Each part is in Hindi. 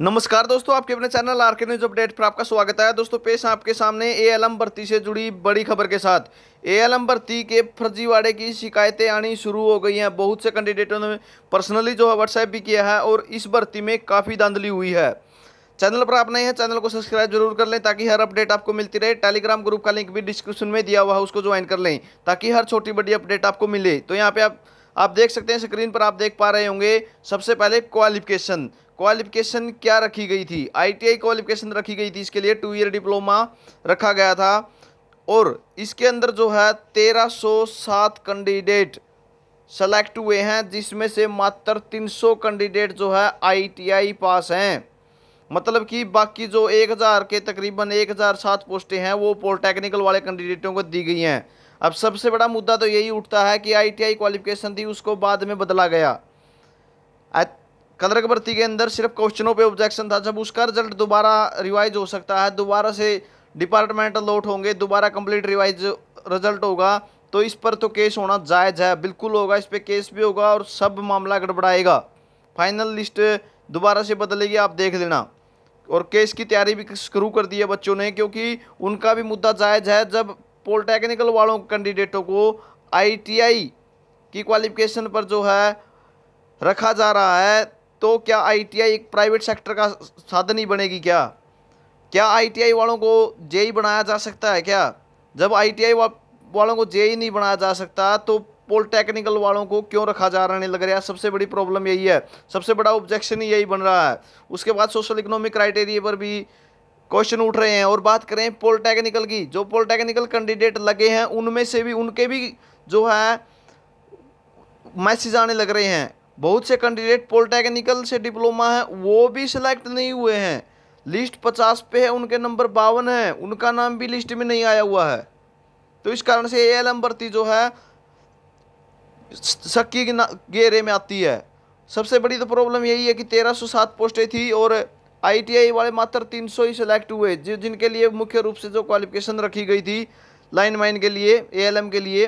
नमस्कार दोस्तों आपके अपने channel R K news update पर आपका स्वागत है दोस्तों पेश आपके सामने ए एल एम भर्ती से जुड़ी बड़ी खबर के साथ ए एल एम भर्ती के फर्जीवाड़े की शिकायतें आनी शुरू हो गई हैं बहुत से कैंडिडेटों ने पर्सनली जो है व्हाट्सएप भी किया है और इस भर्ती में काफ़ी धांधली हुई है चैनल पर आप नए हैं चैनल को सब्सक्राइब जरूर कर लें ताकि हर अपडेट आपको मिलती रहे टेलीग्राम ग्रुप का लिंक भी डिस्क्रिप्शन में दिया हुआ है उसको ज्वाइन कर लें ताकि हर छोटी बड़ी अपडेट आपको मिले तो यहाँ पर आप आप देख सकते हैं स्क्रीन पर आप देख पा रहे होंगे सबसे पहले क्वालिफिकेशन क्वालिफिकेशन क्या रखी गई थी आईटीआई क्वालिफिकेशन रखी गई थी इसके लिए टू ईयर डिप्लोमा रखा गया था और इसके अंदर जो है 1307 कैंडिडेट सेलेक्ट हुए हैं जिसमें से मात्र 300 कैंडिडेट जो है आईटीआई पास हैं मतलब कि बाकी जो 1000 के तकरीबन 1007 पोस्टें हैं वो पॉलिटेक्निकल वाले कैंडिडेटों को दी गई हैं अब सबसे बड़ा मुद्दा तो यही उठता है कि आई क्वालिफिकेशन थी उसको बाद में बदला गया कलर के भर्ती के अंदर सिर्फ क्वेश्चनों पे ऑब्जेक्शन था जब उसका रिजल्ट दोबारा रिवाइज हो सकता है दोबारा से डिपार्टमेंट अलॉट होंगे दोबारा कंप्लीट रिवाइज रिजल्ट होगा तो इस पर तो केस होना जायज़ है बिल्कुल होगा इस पर केस भी होगा और सब मामला गड़बड़ाएगा फाइनल लिस्ट दोबारा से बदलेगी आप देख लेना और केस की तैयारी भी शुरू कर दी है बच्चों ने क्योंकि उनका भी मुद्दा जायज़ है जब पॉलिटेक्निकल वालों कैंडिडेटों को आईटीआई की क्वालिफिकेशन पर जो है रखा जा रहा है तो क्या आईटीआई एक प्राइवेट सेक्टर का साधन ही बनेगी क्या क्या आईटीआई वालों को जेई बनाया जा सकता है क्या जब आईटीआई वा, वालों को जेई नहीं बनाया जा सकता तो पॉलिटेक्निकल वालों को क्यों रखा जा रहा है लग रहा है सबसे बड़ी प्रॉब्लम यही है सबसे बड़ा ऑब्जेक्शन ही यही बन रहा है उसके बाद सोशल इकोनॉमिक क्राइटेरिया पर भी क्वेश्चन उठ रहे हैं और बात करें पॉलिटेक्निकल की जो पॉलिटेक्निकल कैंडिडेट लगे हैं उनमें से भी उनके भी जो है मैसेज आने लग रहे हैं बहुत से कैंडिडेट पॉलिटेक्निकल से डिप्लोमा है वो भी सिलेक्ट नहीं हुए हैं लिस्ट पचास पे है उनके नंबर बावन है उनका नाम भी लिस्ट में नहीं आया हुआ है तो इस कारण से ए एल एम भर्ती जो है शक्की घेरे में आती है सबसे बड़ी तो प्रॉब्लम यही है कि तेरह सौ सात पोस्टें थी और आईटीआई वाले मात्र 300 ही सिलेक्ट हुए जिनके लिए मुख्य रूप से जो क्वालिफिकेशन रखी गई थी लाइन माइन के लिए एएलएम के लिए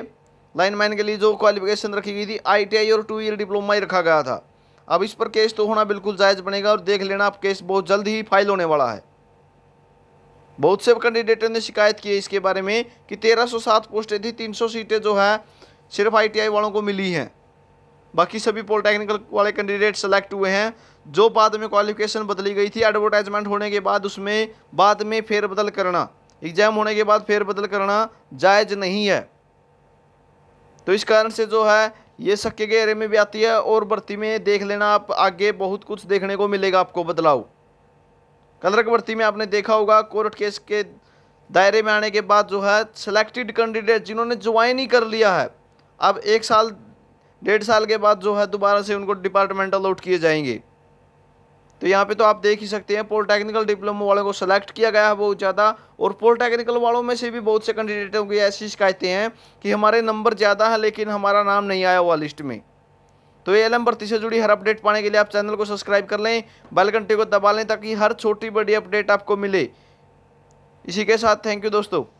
लाइन मैन के लिए जो क्वालिफिकेशन रखी गई थी आईटीआई और टू ईयर डिप्लोमा ही रखा गया था अब इस पर केस तो होना बिल्कुल जायज़ बनेगा और देख लेना आप केस बहुत जल्द ही फाइल होने वाला है बहुत से कैंडिडेटों ने शिकायत की है इसके बारे में कि 1307 पोस्टें थी 300 सीटें जो है सिर्फ आईटीआई वालों को मिली हैं बाकी सभी पॉलिटेक्निकल वाले कैंडिडेट सेलेक्ट हुए हैं जो बाद में क्वालिफिकेशन बदली गई थी एडवर्टाइजमेंट होने के बाद उसमें बाद में फेरबदल करना एग्जाम होने के बाद फेरबदल करना जायज़ नहीं है तो इस कारण से जो है ये सक्के के एरे में भी आती है और भर्ती में देख लेना आप आगे बहुत कुछ देखने को मिलेगा आपको बदलाव कलरक भर्ती में आपने देखा होगा कोर्ट केस के दायरे में आने के बाद जो है सिलेक्टेड कैंडिडेट जिन्होंने ज्वाइन ही कर लिया है अब एक साल डेढ़ साल के बाद जो है दोबारा से उनको डिपार्टमेंटल आउट किए जाएंगे तो यहाँ पे तो आप देख ही सकते हैं पॉलिटेक्निकल डिप्लोमा वालों को सिलेक्ट किया गया है बहुत ज़्यादा और पॉलिटेक्निकल वालों में से भी बहुत से कैंडिडेटों की ऐसी शिकायतें हैं कि हमारे नंबर ज़्यादा है लेकिन हमारा नाम नहीं आया हुआ लिस्ट में तो ए एल भर्ती से जुड़ी हर अपडेट पाने के लिए आप चैनल को सब्सक्राइब कर लें बेल घंटे को दबा लें ताकि हर छोटी बड़ी अपडेट आपको मिले इसी के साथ थैंक यू दोस्तों